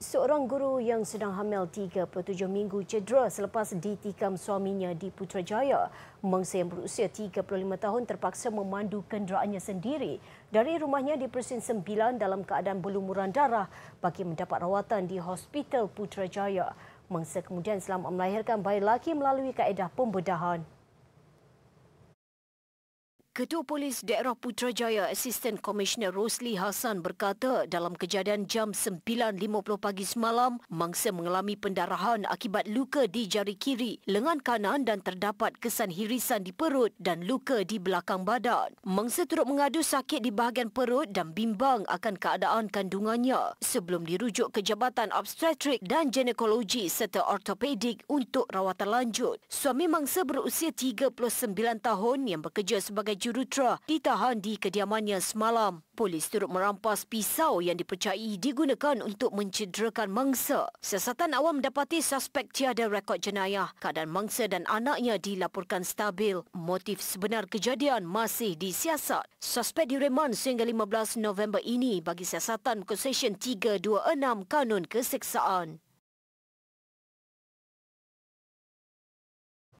Seorang guru yang sedang hamil 37 minggu cedera selepas ditikam suaminya di Putrajaya. Mangsa yang berusia 35 tahun terpaksa memandu kenderaannya sendiri dari rumahnya di Persin Sembilan dalam keadaan berlumuran darah bagi mendapat rawatan di Hospital Putrajaya. Mangsa kemudian selamat melahirkan bayi lelaki melalui kaedah pembedahan. Ketua Polis Daerah Putrajaya Assistant Commissioner Rosli Hassan berkata dalam kejadian jam 9.50 pagi semalam, mangsa mengalami pendarahan akibat luka di jari kiri, lengan kanan dan terdapat kesan hirisan di perut dan luka di belakang badan. Mangsa turut mengadu sakit di bahagian perut dan bimbang akan keadaan kandungannya sebelum dirujuk ke Jabatan Obstetrik dan Ginekologi serta Ortopedik untuk rawatan lanjut. Suami mangsa berusia 39 tahun yang bekerja sebagai Jurutera ditahan di kediamannya semalam. Polis turut merampas pisau yang dipercayai digunakan untuk mencederakan mangsa. Siasatan awam mendapati suspek tiada rekod jenayah. Keadaan mangsa dan anaknya dilaporkan stabil. Motif sebenar kejadian masih disiasat. Suspek direman sehingga 15 November ini bagi siasatan Kosesyen 326 Kanun Keseksaan.